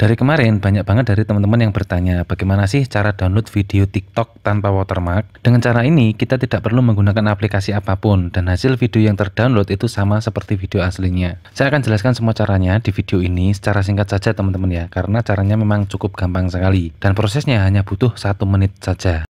Dari kemarin banyak banget dari teman-teman yang bertanya bagaimana sih cara download video TikTok tanpa watermark. Dengan cara ini kita tidak perlu menggunakan aplikasi apapun dan hasil video yang terdownload itu sama seperti video aslinya. Saya akan jelaskan semua caranya di video ini secara singkat saja teman-teman ya karena caranya memang cukup gampang sekali dan prosesnya hanya butuh satu menit saja.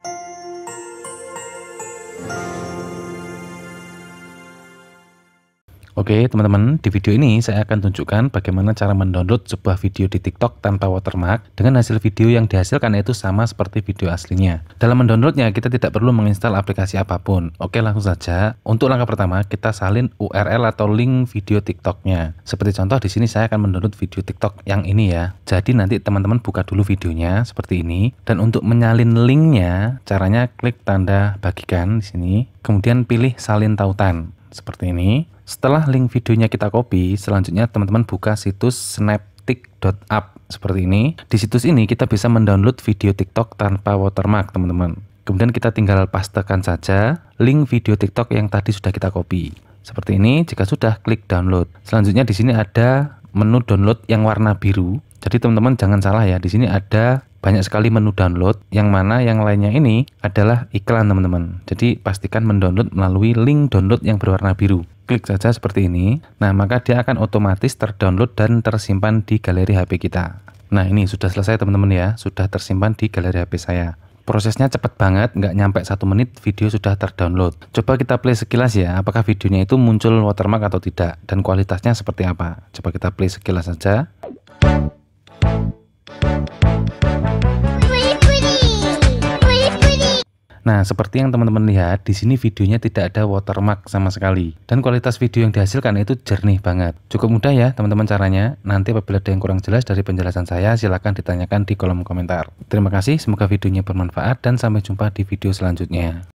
Oke teman-teman, di video ini saya akan tunjukkan bagaimana cara mendownload sebuah video di TikTok tanpa watermark dengan hasil video yang dihasilkan itu sama seperti video aslinya. Dalam mendownloadnya kita tidak perlu menginstal aplikasi apapun. Oke langsung saja, untuk langkah pertama kita salin URL atau link video TikToknya. Seperti contoh di sini saya akan mendownload video TikTok yang ini ya. Jadi nanti teman-teman buka dulu videonya seperti ini dan untuk menyalin linknya caranya klik tanda bagikan di sini kemudian pilih salin tautan seperti ini. Setelah link videonya kita copy, selanjutnya teman-teman buka situs snaptic.app seperti ini. Di situs ini kita bisa mendownload video TikTok tanpa watermark, teman-teman. Kemudian kita tinggal pastekan saja link video TikTok yang tadi sudah kita copy. Seperti ini, jika sudah klik download. Selanjutnya di sini ada menu download yang warna biru. Jadi teman-teman jangan salah ya, di sini ada banyak sekali menu download yang mana yang lainnya ini adalah iklan teman-teman. Jadi pastikan mendownload melalui link download yang berwarna biru. Klik saja seperti ini. Nah, maka dia akan otomatis terdownload dan tersimpan di galeri HP kita. Nah, ini sudah selesai teman-teman ya, sudah tersimpan di galeri HP saya. Prosesnya cepat banget, nggak nyampe satu menit video sudah terdownload. Coba kita play sekilas ya, apakah videonya itu muncul watermark atau tidak, dan kualitasnya seperti apa. Coba kita play sekilas saja. Nah, seperti yang teman-teman lihat, di sini videonya tidak ada watermark sama sekali. Dan kualitas video yang dihasilkan itu jernih banget. Cukup mudah ya teman-teman caranya. Nanti apabila ada yang kurang jelas dari penjelasan saya, silahkan ditanyakan di kolom komentar. Terima kasih, semoga videonya bermanfaat dan sampai jumpa di video selanjutnya.